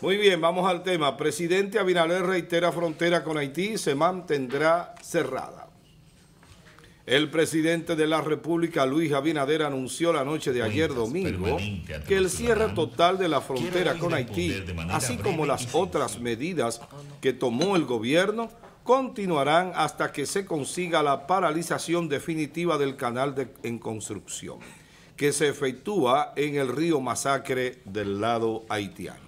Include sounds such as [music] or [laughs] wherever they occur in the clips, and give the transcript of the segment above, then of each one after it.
Muy bien, vamos al tema. Presidente Abinader reitera frontera con Haití se mantendrá cerrada. El presidente de la República, Luis Abinader, anunció la noche de ayer domingo que el cierre total de la frontera con Haití, así como las otras medidas que tomó el gobierno, continuarán hasta que se consiga la paralización definitiva del canal en construcción, que se efectúa en el río Masacre del lado haitiano.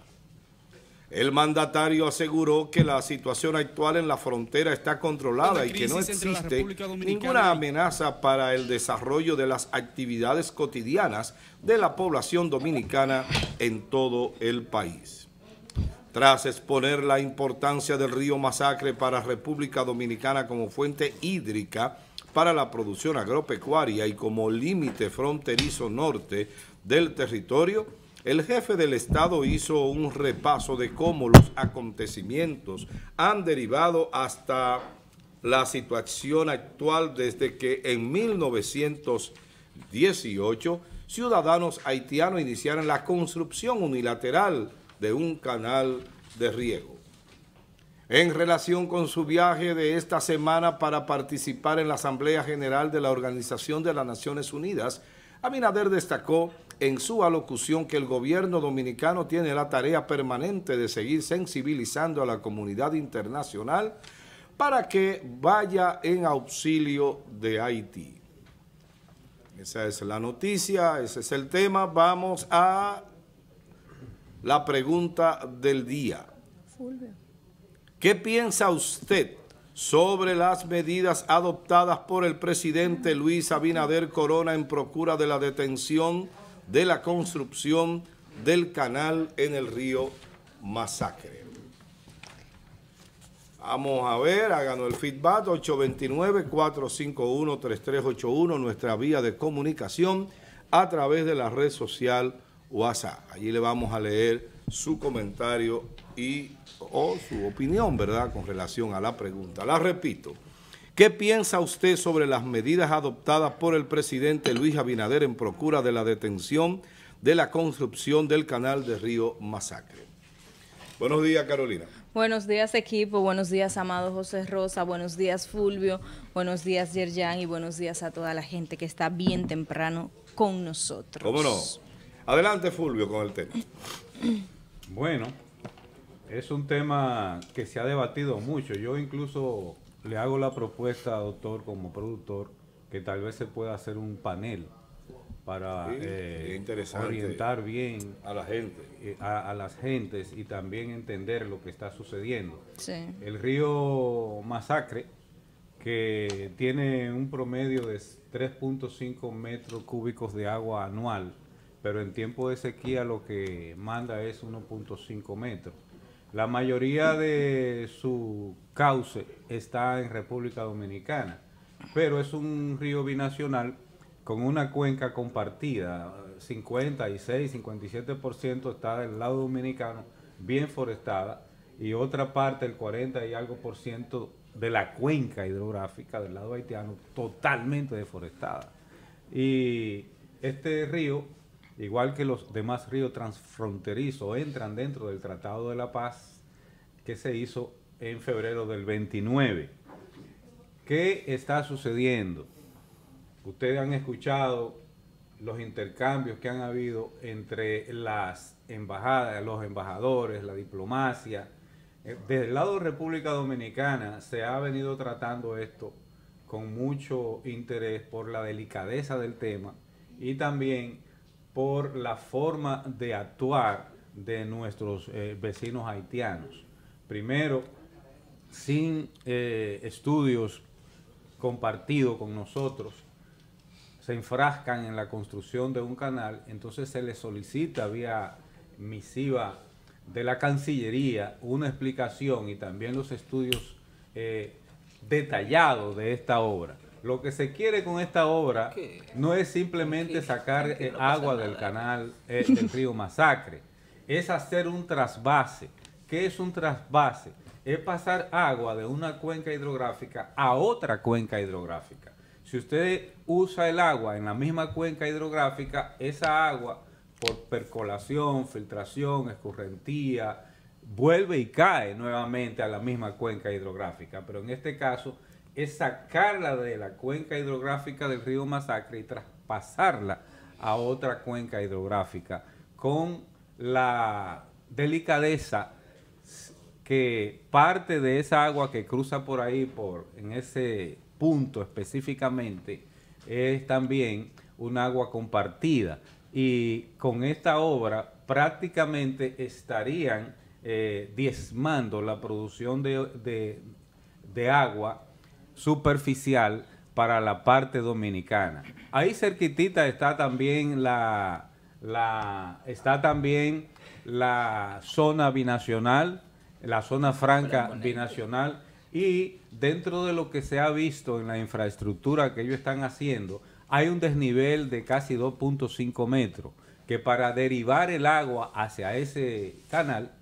El mandatario aseguró que la situación actual en la frontera está controlada y que no existe ninguna amenaza para el desarrollo de las actividades cotidianas de la población dominicana en todo el país. Tras exponer la importancia del río Masacre para República Dominicana como fuente hídrica para la producción agropecuaria y como límite fronterizo norte del territorio, el jefe del Estado hizo un repaso de cómo los acontecimientos han derivado hasta la situación actual desde que en 1918 ciudadanos haitianos iniciaron la construcción unilateral de un canal de riego. En relación con su viaje de esta semana para participar en la Asamblea General de la Organización de las Naciones Unidas, Abinader destacó en su alocución que el gobierno dominicano tiene la tarea permanente de seguir sensibilizando a la comunidad internacional para que vaya en auxilio de Haití. Esa es la noticia, ese es el tema. Vamos a la pregunta del día. ¿Qué piensa usted sobre las medidas adoptadas por el presidente Luis Abinader Corona en procura de la detención de la construcción del canal en el río Masacre. Vamos a ver, háganos el feedback, 829-451-3381, nuestra vía de comunicación a través de la red social WhatsApp. Allí le vamos a leer su comentario y o su opinión, ¿verdad?, con relación a la pregunta. La repito, ¿Qué piensa usted sobre las medidas adoptadas por el presidente Luis Abinader en procura de la detención de la construcción del canal de Río Masacre? Buenos días, Carolina. Buenos días, equipo. Buenos días, Amado José Rosa. Buenos días, Fulvio. Buenos días, Yerjan. Y buenos días a toda la gente que está bien temprano con nosotros. ¿Cómo no? Adelante, Fulvio, con el tema. Bueno, es un tema que se ha debatido mucho. Yo incluso le hago la propuesta, doctor, como productor, que tal vez se pueda hacer un panel para eh, orientar bien a la gente, eh, a, las gentes y también entender lo que está sucediendo. El río Masacre, que tiene un promedio de 3.5 metros cúbicos de agua anual, pero en tiempo de sequía lo que manda es 1.5 metros. La mayoría de su cauce está en República Dominicana, pero es un río binacional con una cuenca compartida. 56, 57% está del lado dominicano, bien forestada, y otra parte, el 40 y algo por ciento de la cuenca hidrográfica del lado haitiano, totalmente deforestada. Y este río igual que los demás ríos transfronterizos, entran dentro del Tratado de la Paz que se hizo en febrero del 29. ¿Qué está sucediendo? Ustedes han escuchado los intercambios que han habido entre las embajadas, los embajadores, la diplomacia. Eh, desde el lado de República Dominicana se ha venido tratando esto con mucho interés por la delicadeza del tema y también por la forma de actuar de nuestros eh, vecinos haitianos. Primero, sin eh, estudios compartidos con nosotros, se enfrascan en la construcción de un canal, entonces se les solicita vía misiva de la Cancillería una explicación y también los estudios eh, detallados de esta obra. Lo que se quiere con esta obra no es simplemente sacar eh, agua del canal eh, del río Masacre, es hacer un trasvase. ¿Qué es un trasvase? Es pasar agua de una cuenca hidrográfica a otra cuenca hidrográfica. Si usted usa el agua en la misma cuenca hidrográfica, esa agua por percolación, filtración, escurrentía, vuelve y cae nuevamente a la misma cuenca hidrográfica. Pero en este caso es sacarla de la cuenca hidrográfica del río Masacre y traspasarla a otra cuenca hidrográfica con la delicadeza que parte de esa agua que cruza por ahí, por, en ese punto específicamente, es también un agua compartida. Y con esta obra prácticamente estarían eh, diezmando la producción de agua superficial para la parte dominicana. Ahí cerquitita está también la, la está también la zona binacional, la zona franca binacional y dentro de lo que se ha visto en la infraestructura que ellos están haciendo, hay un desnivel de casi 2.5 metros que para derivar el agua hacia ese canal,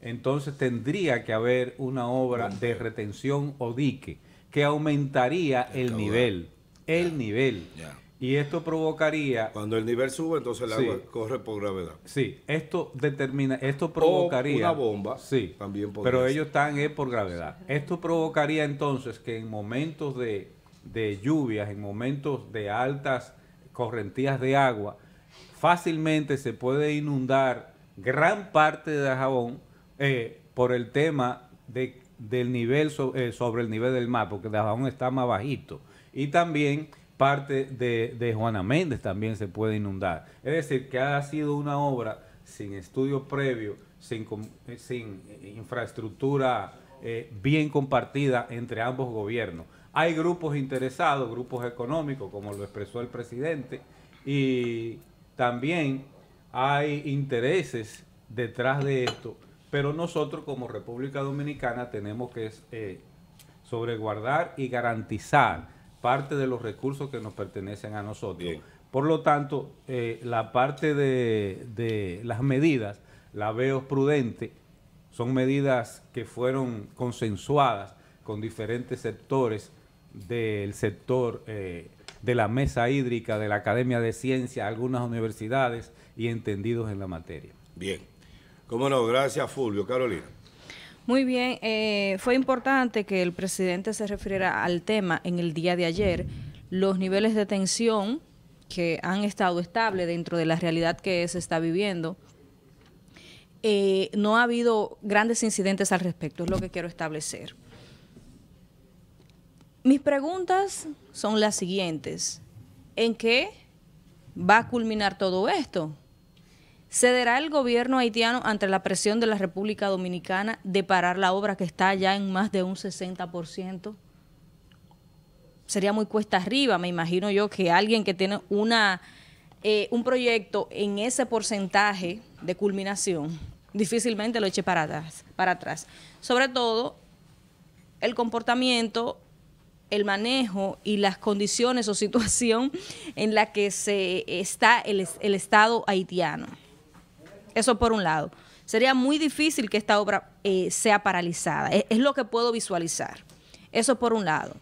entonces tendría que haber una obra de retención o dique que aumentaría el, nivel. El nivel. Y esto provocaría. Cuando el nivel sube, entonces el agua corre por gravedad. Sí, esto determina, esto provocaría. una bomba. Sí. También Pero ellos están es eh, por gravedad. Esto provocaría entonces que en momentos de, lluvias, en momentos de altas correntías de agua, fácilmente se puede inundar gran parte de Jabón eh, por el tema de del nivel eh, sobre el nivel del mar, porque Dajabón está más bajito. Y también parte de, Juana Méndez también se puede inundar. Es decir, que ha sido una obra sin estudio previo, sin, eh, eh, infraestructura bien compartida entre ambos gobiernos. Hay grupos interesados, grupos económicos, como lo expresó el presidente, y también hay intereses detrás de esto pero nosotros como República Dominicana tenemos que eh, sobreguardar y garantizar parte de los recursos que nos pertenecen a nosotros. Por lo tanto, eh, la parte de, las medidas la veo prudente. Son medidas que fueron consensuadas con diferentes sectores del sector eh, de la mesa hídrica, de la Academia de Ciencias, algunas universidades y entendidos en la materia. Bien. Cómo no, gracias Fulvio. Carolina. Muy bien, eh, fue importante que el presidente se refiera al tema en el día de ayer, los niveles de tensión que han estado estables dentro de la realidad que se está viviendo. Eh, no ha habido grandes incidentes al respecto, es lo que quiero establecer. Mis preguntas son las siguientes. ¿En qué va a culminar todo esto? ¿Cederá el gobierno haitiano ante la presión de la República Dominicana de parar la obra que está ya en más de un 60%? Sería muy cuesta arriba, me imagino yo, que alguien que tiene una, eh, un proyecto en ese porcentaje de culminación difícilmente lo eche para atrás, para atrás. Sobre todo, el comportamiento el manejo y las condiciones o situación en la que se está el Estado haitiano. Eso por un lado. Sería muy difícil que esta obra eh, sea paralizada. Es, lo que puedo visualizar. Eso por un lado.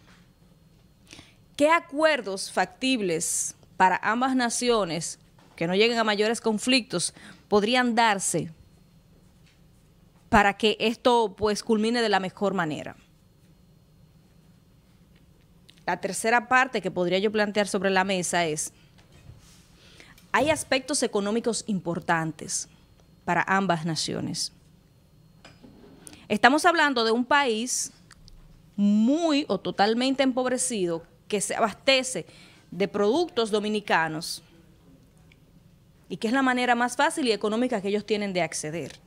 ¿Qué acuerdos factibles para ambas naciones que no lleguen a mayores conflictos podrían darse para que esto pues culmine de la mejor manera? La tercera parte que podría yo plantear sobre la mesa es, hay aspectos económicos importantes para ambas naciones. Estamos hablando de un país muy o totalmente empobrecido que se abastece de productos dominicanos y que es la manera más fácil y económica que ellos tienen de acceder.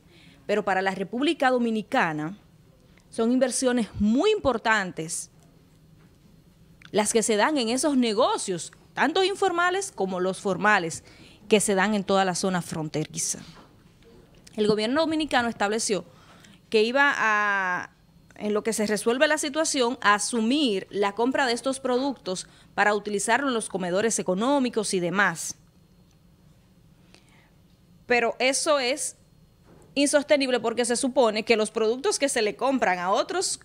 Pero para la República Dominicana son inversiones muy importantes las que se dan en esos negocios, tanto informales como los formales, que se dan en toda la zona fronteriza el gobierno dominicano estableció que iba a, en lo que se resuelve la situación, a asumir la compra de estos productos para utilizarlo en los comedores económicos y demás. Pero eso es insostenible porque se supone que los productos que se le compran a otros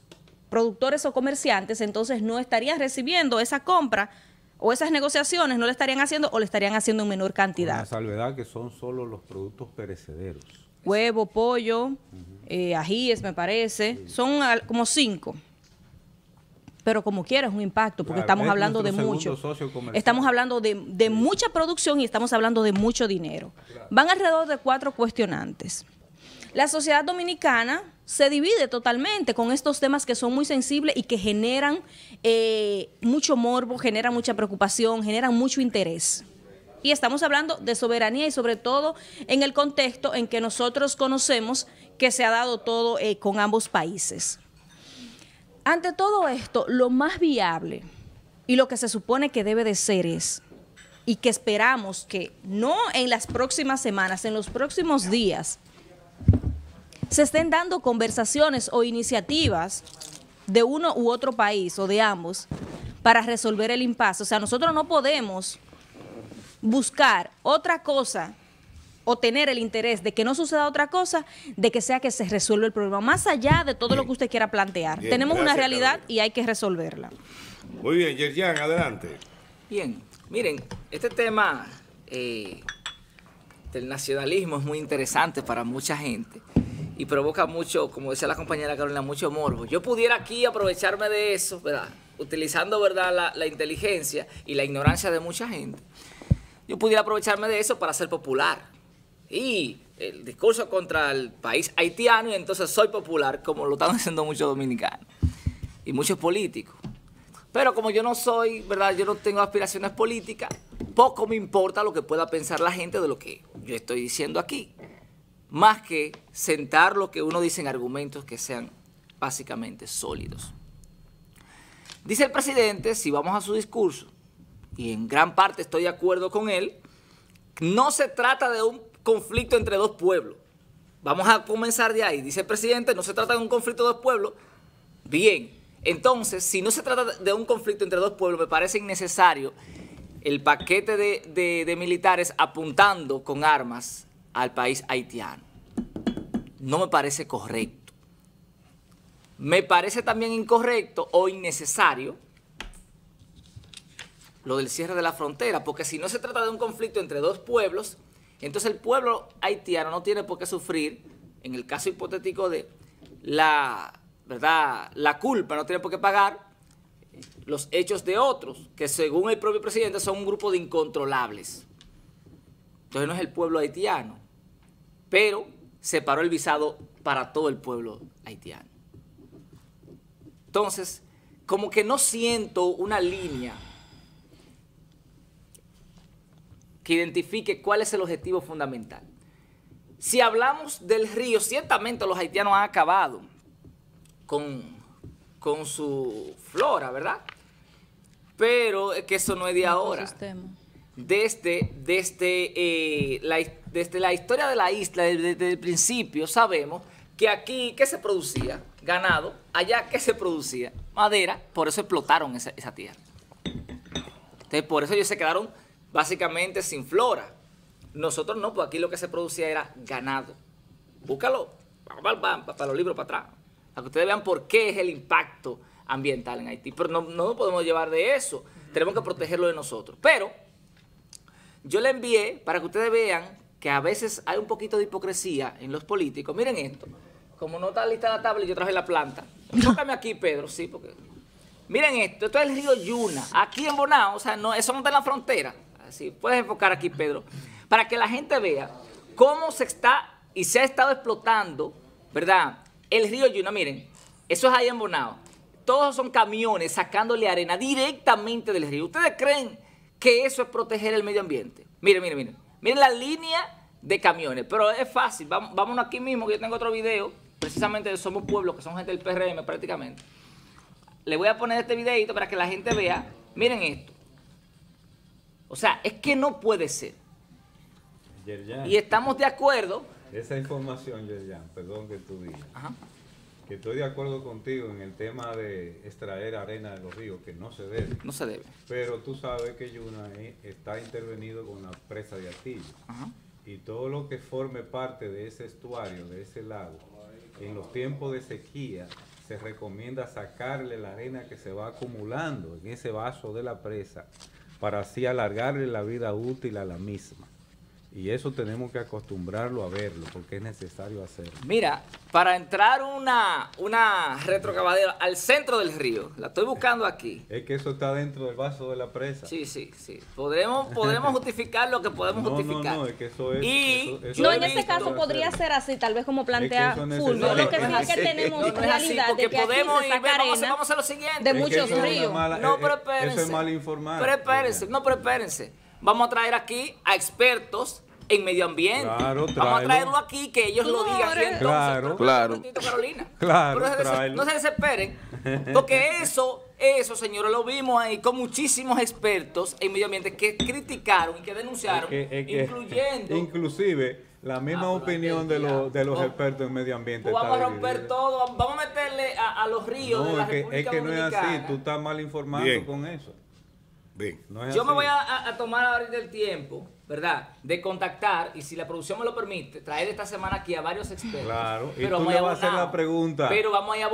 productores o comerciantes entonces no estarían recibiendo esa compra o esas negociaciones no le estarían haciendo o le estarían haciendo en menor cantidad. la salvedad que son solo los productos perecederos huevo, pollo, eh, ajíes, me parece. Son como cinco. Pero como quieras, un impacto, porque estamos, hablando de mucho. estamos hablando de mucha producción y estamos hablando de mucho dinero. Van alrededor de cuatro cuestionantes. La sociedad dominicana se divide totalmente con estos temas que son muy sensibles y que generan eh, mucho morbo, generan mucha preocupación, generan mucho interés y estamos hablando de soberanía y sobre todo en el contexto en que nosotros conocemos que se ha dado todo eh, con ambos países. Ante todo esto, lo más viable y lo que se supone que debe de ser es, y que esperamos que no en las próximas semanas, en los próximos días, se estén dando conversaciones o iniciativas de uno u otro país o de ambos para resolver el impasse. O sea, nosotros no podemos buscar otra cosa o tener el interés de que no suceda otra cosa, de que sea que se resuelva el problema, más allá de todo lo que usted quiera plantear. Tenemos una realidad y hay que resolverla. Muy bien, Yerjan, adelante. Bien, miren, este tema eh, del nacionalismo es muy interesante para mucha gente y provoca mucho, como decía la compañera Carolina, mucho morbo. Yo pudiera aquí aprovecharme de eso, ¿verdad? Utilizando, ¿verdad?, la inteligencia y la ignorancia de mucha gente yo pudiera aprovecharme de eso para ser popular. Y el discurso contra el país haitiano y entonces soy popular, como lo están [laughs] haciendo muchos dominicanos y muchos políticos. Pero como yo no soy, ¿verdad? Yo no tengo aspiraciones políticas, poco me importa lo que pueda pensar la gente de lo que yo estoy diciendo aquí. Más que sentar lo que uno dice en argumentos que sean básicamente sólidos. Dice el presidente, si vamos a su discurso, y en gran parte estoy de acuerdo con él, no se trata de un conflicto entre dos pueblos. Vamos a comenzar de ahí. Dice el presidente, no se trata de un conflicto de dos pueblos. Bien, entonces, si no se trata de un conflicto entre dos pueblos, me parece innecesario el paquete de, de militares apuntando con armas al país haitiano. No me parece correcto. Me parece también incorrecto o innecesario lo del cierre de la frontera, porque si no se trata de un conflicto entre dos pueblos, entonces el pueblo haitiano no tiene por qué sufrir, en el caso hipotético de la, ¿verdad? la culpa, no tiene por qué pagar los hechos de otros, que según el propio presidente son un grupo de incontrolables. Entonces no es el pueblo haitiano, pero se paró el visado para todo el pueblo haitiano. Entonces, como que no siento una línea que identifique cuál es el objetivo fundamental. Si hablamos del río, ciertamente los haitianos han acabado con, su flora, ¿verdad? Pero es que eso no es de ahora. Desde, eh, la, la historia de la isla, desde, el principio, sabemos que aquí, ¿qué se producía? Ganado. Allá, ¿qué se producía? Madera. Por eso explotaron esa, esa tierra. Entonces, por eso ellos se quedaron básicamente sin flora. Nosotros no, pues aquí lo que se producía era ganado. Búscalo, para los libros para atrás, para que ustedes vean por qué es el impacto ambiental en Haití. Pero no, no nos podemos llevar de eso, tenemos que protegerlo de nosotros. Pero yo le envié para que ustedes vean que a veces hay un poquito de hipocresía en los políticos. Miren esto, como no está lista la tabla, yo traje la planta. [laughs] Tócame aquí, Pedro, sí, porque... Miren esto, esto es el río Yuna, aquí en Bonao, o sea, no, eso no está en la frontera puedes enfocar aquí, Pedro, para que la gente vea cómo se está y se ha estado explotando, ¿verdad? El río Yuna, miren, eso es ahí en Todos son camiones sacándole arena directamente del río. ¿Ustedes creen que eso es proteger el medio ambiente? Miren, miren, miren. Miren la línea de camiones, pero es fácil. Vámonos aquí mismo, que yo tengo otro video, precisamente de Somos Pueblo, que son gente del PRM prácticamente. Le voy a poner este videito para que la gente vea. Miren esto. O sea, es que no puede ser. y estamos de acuerdo. Esa información, Yerjan, perdón que tú digas. Que estoy de acuerdo contigo en el tema de extraer arena de los ríos, que no se debe. No se debe. Pero tú sabes que Yuna e, está intervenido con la presa de Artillo. Y todo lo que forme parte de ese estuario, de ese lago, en los tiempos de sequía, se recomienda sacarle la arena que se va acumulando en ese vaso de la presa para así alargarle la vida útil a la misma. Y eso tenemos que acostumbrarlo a verlo, porque es necesario hacerlo. Mira, para entrar una, una retrocavadera al centro del río, la estoy buscando aquí. Es que eso está dentro del vaso de la presa. Sí, sí, sí. Podremos, podremos [laughs] justificar lo que podemos justificar. No, no, es que eso es. Y no, en este caso podría ser así, tal vez como plantea Fulvio. lo que sí es que tenemos realidad porque de que podemos ir a lo siguiente. De muchos ríos. no, Pero eh, eh, espérense, no, pero espérense vamos a traer aquí a expertos en medio ambiente. vamos a traerlo aquí que ellos lo digan. claro, claro. Carolina. Claro, no se desesperen, porque eso, eso, señores, lo vimos ahí con muchísimos expertos en medio ambiente que criticaron y que denunciaron, incluyendo. Inclusive la misma ah, opinión de, los, de los expertos en medio ambiente. Pues vamos a romper todo, vamos a meterle a, los ríos. de la es, que, es que no es así, tú estás mal informado con eso yo me voy a, tomar ahorita el tiempo, ¿verdad? De contactar, y si la producción me lo permite, traer esta semana aquí a varios expertos. Claro, pero tú a hacer la pregunta. Pero vamos a ir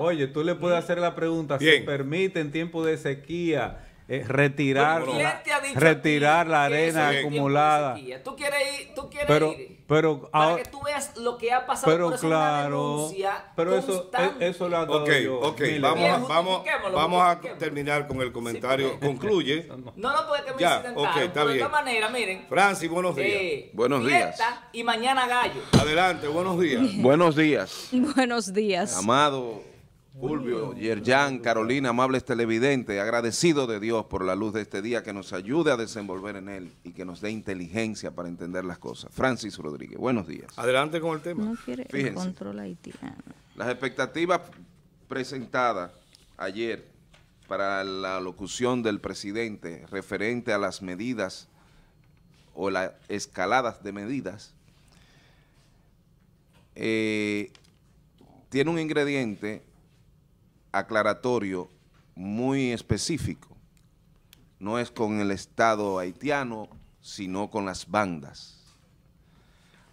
Oye, tú le puedes hacer la pregunta, si permite en tiempo de sequía eh, retirar, la, retirar la arena acumulada. Tú quieres ir, Pero para que tú veas lo que ha pasado pero por eso claro, pero eso, eh, eso lo ha dado okay, okay, vamos, a, vamos, vamos a terminar con el comentario. Concluye. [laughs] No, no, puede terminar ya, De otra manera, miren. Francis, buenos eh, días. buenos días. Y mañana gallo. Adelante, buenos días. buenos días. [laughs] buenos días. Amado Fulvio, Yerjan, Carolina, amables televidentes, agradecido de Dios por la luz de este día que nos ayude a desenvolver en él y que nos dé inteligencia para entender las cosas. Francis Rodríguez, buenos días. Adelante con el tema. No quiere Fíjense, el control Las expectativas presentadas ayer para la locución del presidente referente a las medidas o las escaladas de medidas eh, tiene un ingrediente aclaratorio muy específico. No es con el Estado haitiano, sino con las bandas.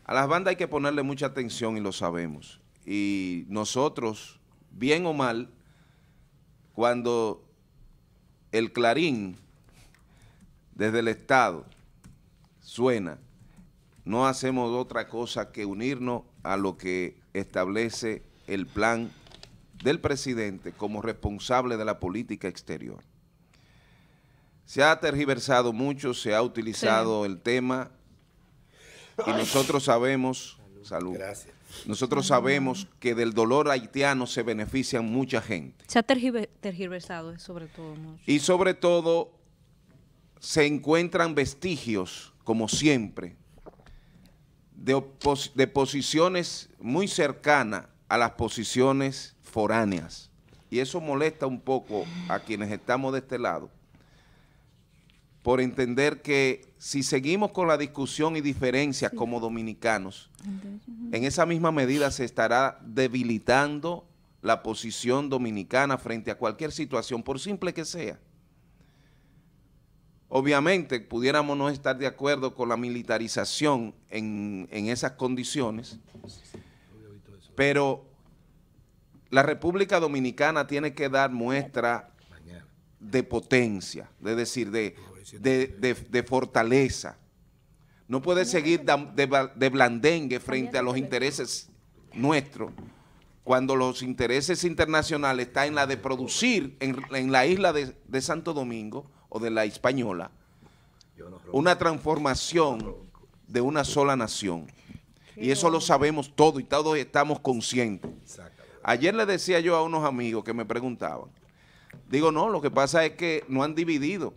A las bandas hay que ponerle mucha atención y lo sabemos. Y nosotros, bien o mal, cuando el clarín desde el Estado suena, no hacemos otra cosa que unirnos a lo que establece el plan del presidente como responsable de la política exterior. Se ha tergiversado mucho, se ha utilizado el tema y nosotros sabemos, salud, nosotros sabemos que del dolor haitiano se beneficia mucha gente. Se ha tergiversado eh, sobre todo. Y sobre todo se encuentran vestigios, como siempre, de, de posiciones muy cercanas a las posiciones foráneas. Y eso molesta un poco a quienes estamos de este lado, por entender que si seguimos con la discusión y diferencias como dominicanos, en esa misma medida se estará debilitando la posición dominicana frente a cualquier situación, por simple que sea. Obviamente, pudiéramos no estar de acuerdo con la militarización en, en esas condiciones, pero la República Dominicana tiene que dar muestra de potencia, de decir, de, fortaleza. No puede seguir de, blandengue frente a los intereses nuestros, cuando los intereses internacionales están en la de producir en la isla de, Santo Domingo o de la Española una transformación de una sola nación. Y eso lo sabemos todo y todos estamos conscientes. Ayer le decía yo a unos amigos que me preguntaban, digo, no, lo que pasa es que no han dividido.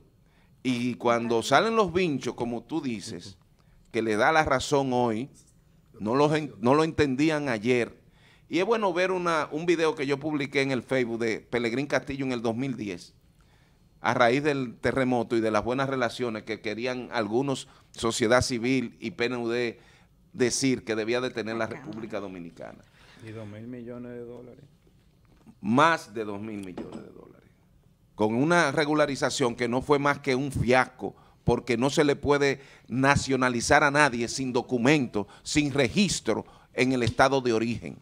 Y cuando salen los vinchos, como tú dices, que le da la razón hoy, no, no lo entendían ayer. Y es bueno ver una, un video que yo publiqué en el Facebook de Pelegrín Castillo en el 2010, a raíz del terremoto y de las buenas relaciones que querían algunos, sociedad civil y PNUD, decir que debía de tener la República Dominicana. ¿Y dos mil millones de dólares? Más de dos mil millones de dólares. Con una regularización que no fue más que un fiasco, porque no se le puede nacionalizar a nadie sin documento, sin registro en el estado de origen.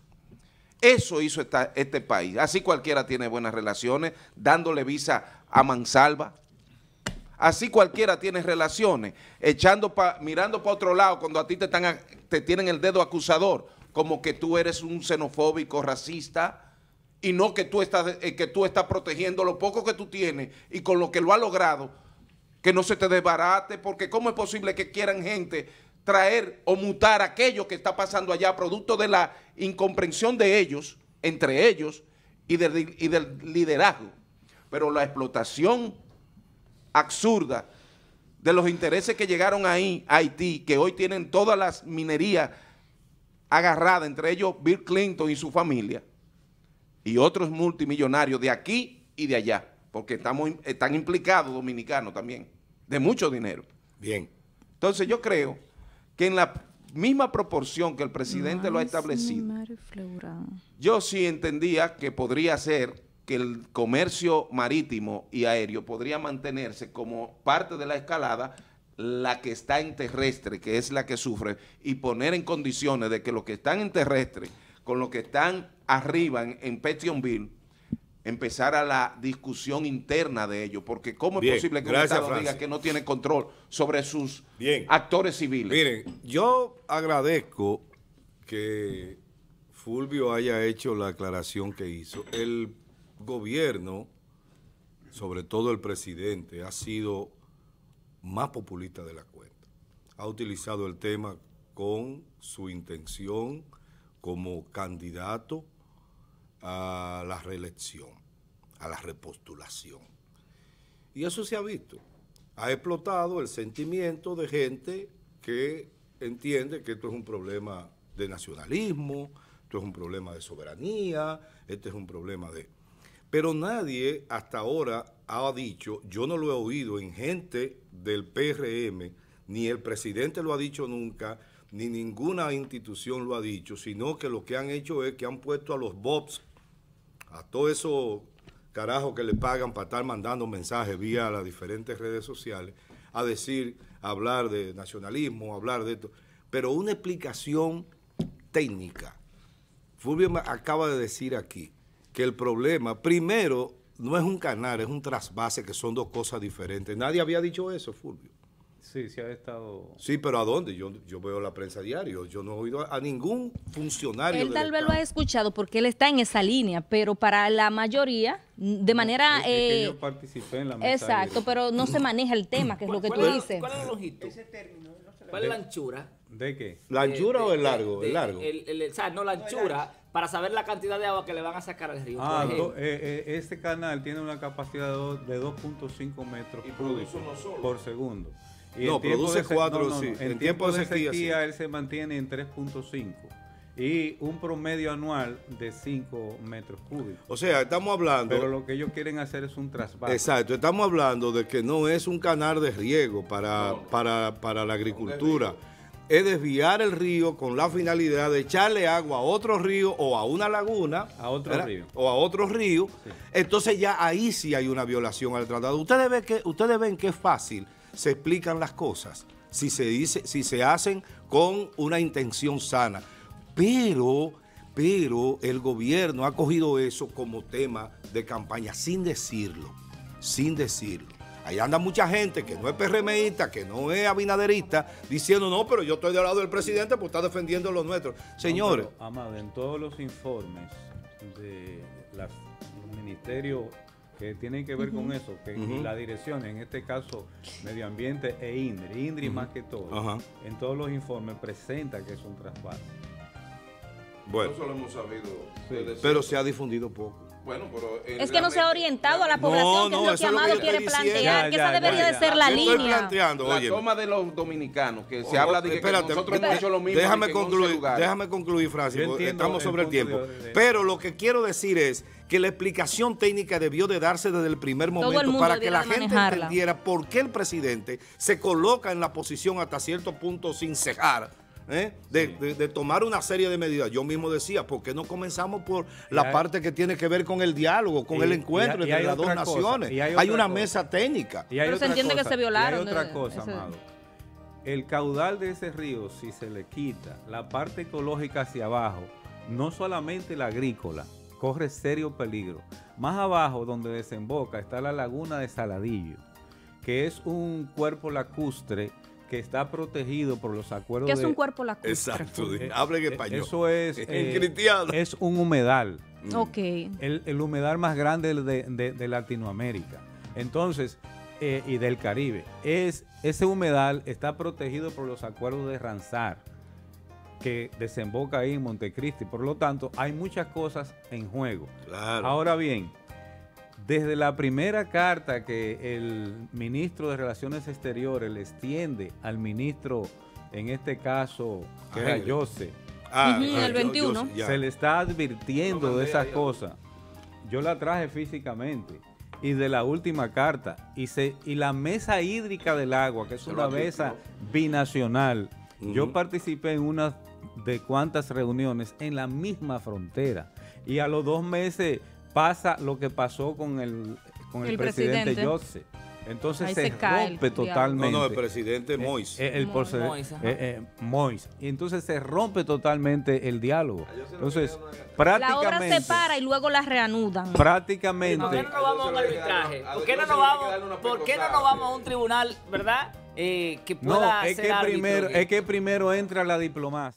Eso hizo este país. Así cualquiera tiene buenas relaciones, dándole visa a Mansalva, Así cualquiera tiene relaciones, echando mirando para otro lado cuando a ti te, están, te tienen el dedo acusador, como que tú eres un xenofóbico, racista, y no que tú estás, eh, que tú estás protegiendo lo poco que tú tienes y con lo que lo ha logrado, que no se te desbarate, porque cómo es posible que quieran gente traer o mutar aquello que está pasando allá, producto de la incomprensión de ellos, entre ellos, y del liderazgo. Pero la explotación absurda de los intereses que llegaron ahí a Haití, que hoy tienen todas las minerías agarradas, entre ellos Bill Clinton y su familia, y otros multimillonarios de aquí y de allá, porque estamos, están implicados dominicanos también, de mucho dinero. Bien. Entonces yo creo que en la misma proporción que el presidente lo ha establecido, yo sí entendía que podría ser que el comercio marítimo y aéreo podría mantenerse como parte de la escalada la que está en terrestre, que es la que sufre, y poner en condiciones de que los que están en terrestre con los que están arriba en, Petionville empezara la discusión interna de ellos, porque cómo es posible que un Estado diga que no tiene control sobre sus actores civiles. Miren, yo agradezco que Fulvio haya hecho la aclaración que hizo. El gobierno, sobre todo el presidente, ha sido más populista de la cuenta. Ha utilizado el tema con su intención como candidato a la reelección, a la repostulación. Y eso se ha visto. Ha explotado el sentimiento de gente que entiende que esto es un problema de nacionalismo, esto es un problema de soberanía, este es un problema de... Pero nadie hasta ahora ha dicho, yo no lo he oído en gente del PRM, ni el presidente lo ha dicho nunca, ni ninguna institución lo ha dicho, sino que lo que han hecho es que han puesto a los bots, a todos esos carajos que le pagan para estar mandando mensajes vía las diferentes redes sociales, a decir, hablar de nacionalismo, hablar de esto, pero una explicación técnica. Fulvio acaba de decir aquí, que el problema, primero, no es un canal, es un trasvase, que son dos cosas diferentes. Nadie había dicho eso, Fulvio. Sí, se ha estado... Sí, pero ¿a dónde? Yo, yo veo la prensa diario, yo no he oído a, ningún funcionario. Él tal vez lo ha escuchado porque él está en esa línea, pero para la mayoría, de manera... Eh, yo participé en la Exacto, pero no se maneja el tema, que es lo que tú dices. ¿Cuál es el ¿Cuál es la anchura? ¿De qué? ¿La eh, anchura o el largo? el largo. o sea, no la anchura, para saber la cantidad de agua que le van a sacar al río. Ah, eh, eh, este canal tiene una capacidad de, 2.5 metros cúbicos por segundo. Y no, produce 4 En, tiempo, de sequía, él se mantiene en 3.5 y un promedio anual de 5 metros cúbicos. O sea, estamos hablando... Pero lo que ellos quieren hacer es un trasvase. Exacto, estamos hablando de que no es un canal de riego para, para, la agricultura es desviar el río con la finalidad de echarle agua a otro río o a una laguna. A otro río. O a otro río. Entonces ya ahí sí hay una violación al tratado. Ustedes ven que, ustedes ven que es fácil, se explican las cosas, si se, dice, si se hacen con una intención sana. Pero, pero el gobierno ha cogido eso como tema de campaña sin decirlo, sin decirlo. Ahí anda mucha gente que no es PRMista, que no es abinaderista, diciendo, no, pero yo estoy del lado del presidente porque está defendiendo los nuestros. Señores. Amado, en todos los informes de del ministerio que tienen que ver con eso, que la dirección, en este caso medio ambiente e INDRI, INDRI más que todo, en todos los informes presenta que es un traspaso. Bueno, eso lo hemos sabido. Pero se ha difundido poco. Bueno, pero es que no se ha orientado a la población, que es lo que Amado quiere plantear, que esa debería de ser la línea. la toma de los dominicanos, que se oh, habla de que, espérate, nosotros hemos hecho lo mismo. Déjame concluir, déjame concluir, Francis, estamos sobre el, tiempo. Pero lo que quiero decir es que la explicación técnica debió de darse desde el primer momento para que la gente entendiera por qué el presidente se coloca en la posición hasta cierto punto sin cejar ¿eh? de, tomar una serie de medidas. Yo mismo decía, ¿por qué no comenzamos por la parte que tiene que ver con el diálogo, con el encuentro entre las dos naciones? hay, una mesa técnica. Pero se entiende que se violaron. otra eh, cosa, Amado. El caudal de ese río, si se le quita la parte ecológica hacia abajo, no solamente la agrícola, corre serio peligro. Más abajo, donde desemboca, está la laguna de Saladillo, que es un cuerpo lacustre que está protegido por los acuerdos. Que es un cuerpo lacustre. Exacto, Hable eh, hablen eh, español. Eso es. Eh, es un humedal. Mm. Ok. El, el humedal más grande de, Latinoamérica. Entonces, y del Caribe. Es, ese humedal está protegido por los acuerdos de Ranzar, que desemboca ahí en Montecristi. Por lo tanto, hay muchas cosas en juego. Ahora bien, desde la primera carta que el ministro de Relaciones Exteriores le extiende al ministro, en este caso, que era Jose, el 21, se le está advirtiendo de esas cosas. Yo la traje físicamente y de la última carta y y la mesa hídrica del agua, que es una mesa binacional. Yo participé en unas de cuantas reuniones en la misma frontera y a los dos meses pasa lo que pasó con el, con el, presidente, presidente. Entonces se, rompe totalmente. No, no, el presidente Mois. Eh, el, eh, eh, Mois, Y entonces se rompe totalmente el diálogo. Ah, entonces, prácticamente. La obra se para y luego la reanudan. Prácticamente. ¿Por qué no nos vamos a un arbitraje? ¿Por qué no nos vamos, no nos vamos a un tribunal, verdad? que no, es que primero, es que primero entra la diplomacia.